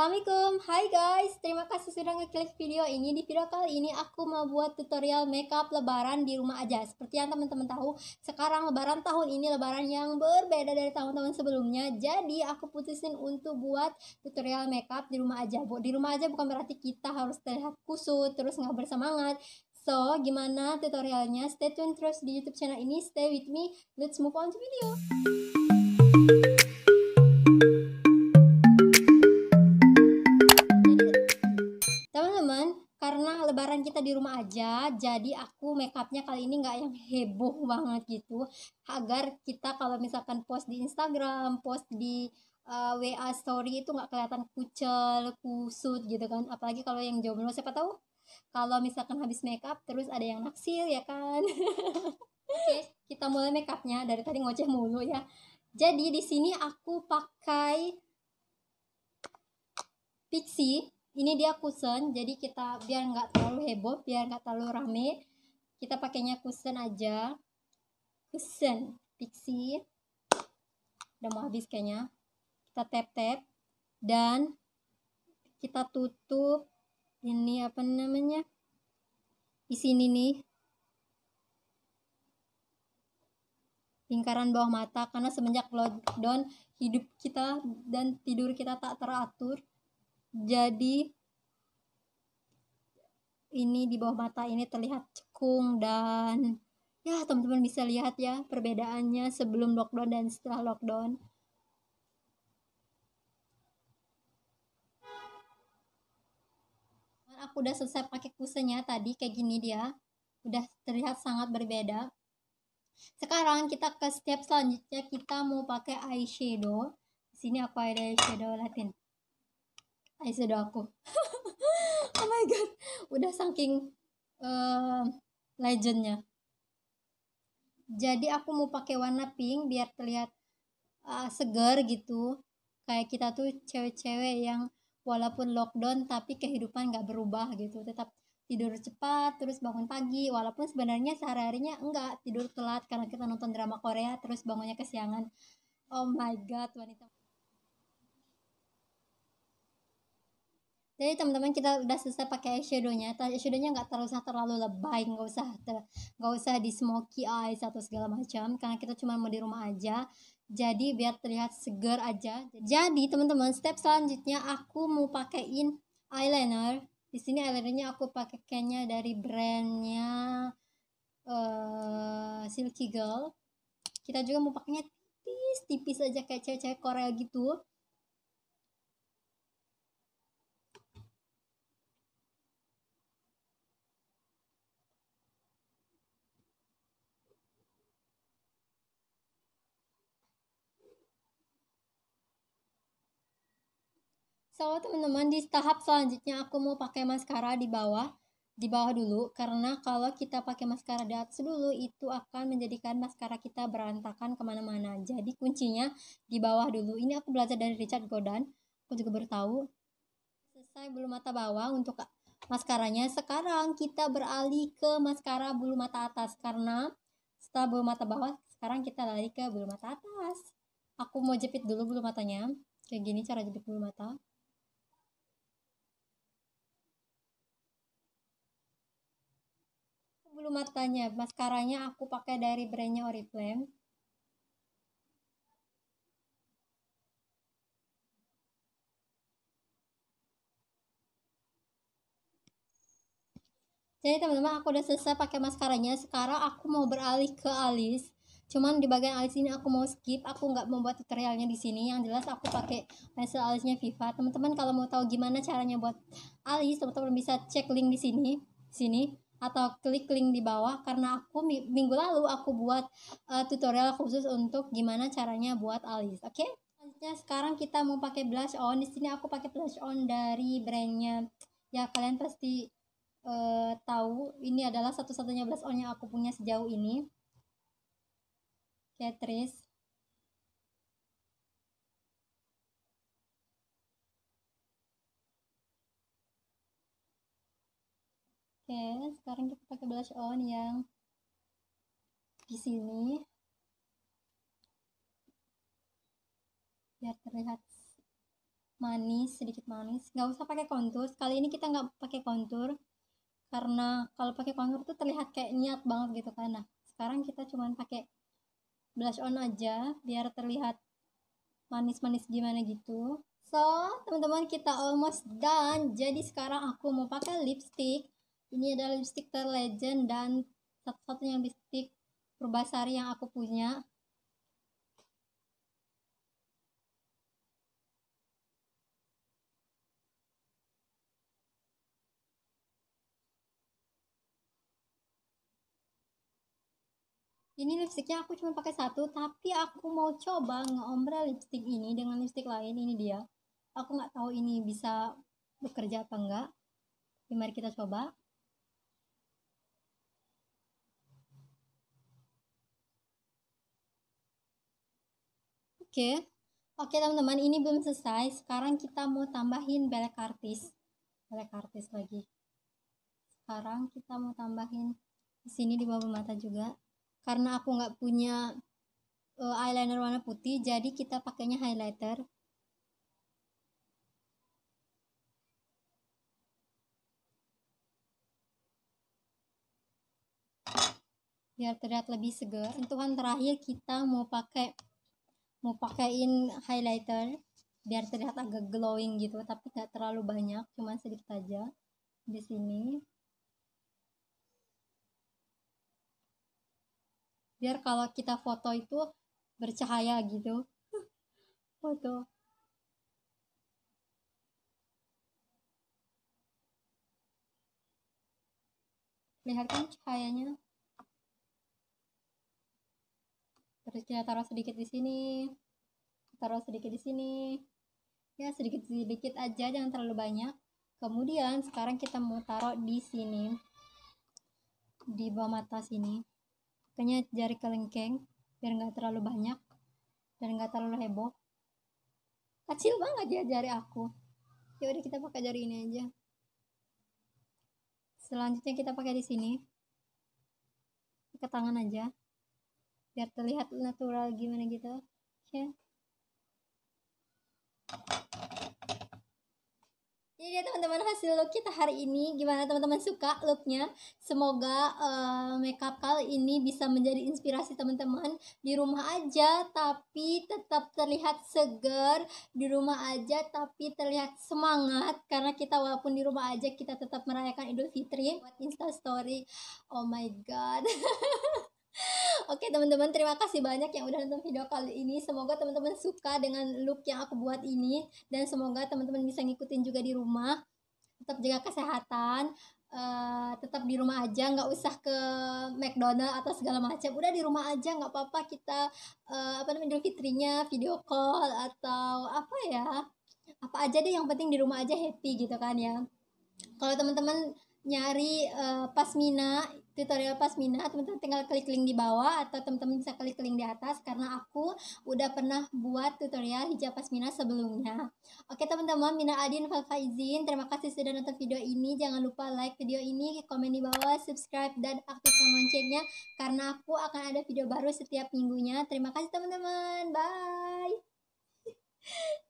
Assalamualaikum, hai guys, terima kasih sudah ngeklik video ini Di video kali ini aku mau buat tutorial makeup lebaran di rumah aja Seperti yang teman-teman tahu, sekarang lebaran tahun ini lebaran yang berbeda dari tahun-tahun sebelumnya Jadi aku putusin untuk buat tutorial makeup di rumah aja Bu, Di rumah aja bukan berarti kita harus terlihat kusut, terus nggak bersemangat So, gimana tutorialnya? Stay tune terus di youtube channel ini, stay with me, let's move on to video kita di rumah aja jadi aku makeupnya kali ini nggak yang heboh banget gitu agar kita kalau misalkan post di Instagram post di uh, eh, WA story itu nggak kelihatan kucel kusut gitu kan apalagi kalau yang jomblo siapa tahu kalau misalkan habis makeup terus ada yang naksir ya kan oke okay, kita mulai makeupnya dari tadi ngoceh mulu ya jadi di sini aku pakai Pixie ini dia kusen jadi kita biar nggak terlalu heboh biar nggak terlalu rame kita pakainya kusen aja kusen pixie udah mau habis kayaknya kita tap tap dan kita tutup ini apa namanya di sini nih lingkaran bawah mata karena semenjak lockdown hidup kita dan tidur kita tak teratur jadi ini di bawah mata ini terlihat cekung dan ya teman-teman bisa lihat ya perbedaannya sebelum lockdown dan setelah lockdown aku udah selesai pakai kusenya tadi kayak gini dia udah terlihat sangat berbeda sekarang kita ke step selanjutnya kita mau pakai eyeshadow di sini aku ada eyeshadow latin Ayo eyeshadow aku oh my god udah saking uh, legendnya jadi aku mau pakai warna pink biar terlihat uh, eh, seger gitu kayak kita tuh cewek-cewek yang walaupun lockdown tapi kehidupan gak berubah gitu tetap tidur cepat terus bangun pagi walaupun sebenarnya sehari harinya enggak tidur telat karena kita nonton drama Korea terus bangunnya kesiangan oh my god wanita jadi teman-teman kita udah selesai pakai eyeshadownya eyeshadownya nggak terlalu usah terlalu lebay nggak usah nggak usah di smoky eyes atau segala macam karena kita cuma mau di rumah aja jadi biar terlihat segar aja jadi teman-teman step selanjutnya aku mau pakaiin eyeliner di sini eyelinernya aku pakai kayaknya dari brandnya uh, Silky Girl kita juga mau pakainya tipis-tipis aja kayak cewek-cewek Korea gitu So, teman-teman, di tahap selanjutnya aku mau pakai maskara di bawah, di bawah dulu karena kalau kita pakai maskara di atas dulu itu akan menjadikan maskara kita berantakan kemana-mana. Jadi kuncinya di bawah dulu. Ini aku belajar dari Richard Godan. Aku juga baru tahu. Selesai bulu mata bawah untuk maskaranya. Sekarang kita beralih ke maskara bulu mata atas karena setelah bulu mata bawah sekarang kita lari ke bulu mata atas. Aku mau jepit dulu bulu matanya. Kayak gini cara jepit bulu mata. belum matanya maskaranya aku pakai dari brandnya Oriflame Jadi teman-teman aku udah selesai pakai maskaranya. Sekarang aku mau beralih ke alis. Cuman di bagian alis ini aku mau skip. Aku nggak membuat tutorialnya di sini. Yang jelas aku pakai pensil alisnya Viva. Teman-teman kalau mau tahu gimana caranya buat alis, teman-teman bisa cek link di sini. Sini atau klik link di bawah karena aku minggu lalu aku buat uh, tutorial khusus untuk gimana caranya buat alis. Oke? Okay? Selanjutnya sekarang kita mau pakai blush on. Di sini aku pakai blush on dari brandnya. Ya kalian pasti uh, tahu ini adalah satu-satunya blush on yang aku punya sejauh ini. Catrice. Oke, sekarang kita pakai blush on yang di sini biar terlihat manis, sedikit manis. Nggak usah pakai kontur. Kali ini kita nggak pakai kontur karena kalau pakai kontur tuh terlihat kayak niat banget gitu kan. Nah, sekarang kita cuman pakai blush on aja biar terlihat manis-manis gimana gitu. So, teman-teman kita almost done. Jadi sekarang aku mau pakai lipstick ini adalah lipstick terlegend dan satu-satunya lipstick Purbasari yang aku punya. ini lipstiknya aku cuma pakai satu tapi aku mau coba ngeombre lipstik ini dengan lipstik lain ini dia aku nggak tahu ini bisa bekerja apa enggak mari kita coba Oke. Oke, teman-teman, ini belum selesai. Sekarang kita mau tambahin belek artis. Belek artis lagi. Sekarang kita mau tambahin di sini di bawah mata juga. Karena aku nggak punya uh, eyeliner warna putih, jadi kita pakainya highlighter. biar terlihat lebih segar. Sentuhan terakhir kita mau pakai mau pakaiin highlighter biar terlihat agak glowing gitu tapi nggak terlalu banyak cuma sedikit aja di sini biar kalau kita foto itu bercahaya gitu foto lihat kan cahayanya terus kita taruh sedikit di sini taruh sedikit di sini ya sedikit sedikit aja jangan terlalu banyak kemudian sekarang kita mau taruh di sini di bawah mata sini kayaknya jari kelengkeng biar nggak terlalu banyak dan nggak terlalu heboh kecil banget ya jari aku ya udah kita pakai jari ini aja selanjutnya kita pakai di sini ke tangan aja biar terlihat natural gimana gitu ya jadi ya teman-teman hasil look kita hari ini gimana teman-teman suka looknya semoga uh, makeup kali ini bisa menjadi inspirasi teman-teman di rumah aja tapi tetap terlihat segar di rumah aja tapi terlihat semangat karena kita walaupun di rumah aja kita tetap merayakan Idul Fitri buat Insta Story oh my god Oke teman-teman terima kasih banyak yang udah nonton video kali ini Semoga teman-teman suka dengan look yang aku buat ini Dan semoga teman-teman bisa ngikutin juga di rumah Tetap jaga kesehatan uh, Tetap di rumah aja nggak usah ke McDonald atau segala macam Udah di rumah aja nggak apa-apa kita uh, Apa namanya Fitrinya video call atau apa ya Apa aja deh yang penting di rumah aja happy gitu kan ya Kalau teman-teman nyari uh, pasmina tutorial Pasmina teman-teman tinggal klik link di bawah atau teman-teman bisa klik link di atas karena aku udah pernah buat tutorial hijab Pasmina sebelumnya oke teman-teman Mina Adin Falfa izin terima kasih sudah nonton video ini jangan lupa like video ini komen di bawah subscribe dan aktifkan loncengnya karena aku akan ada video baru setiap minggunya terima kasih teman-teman bye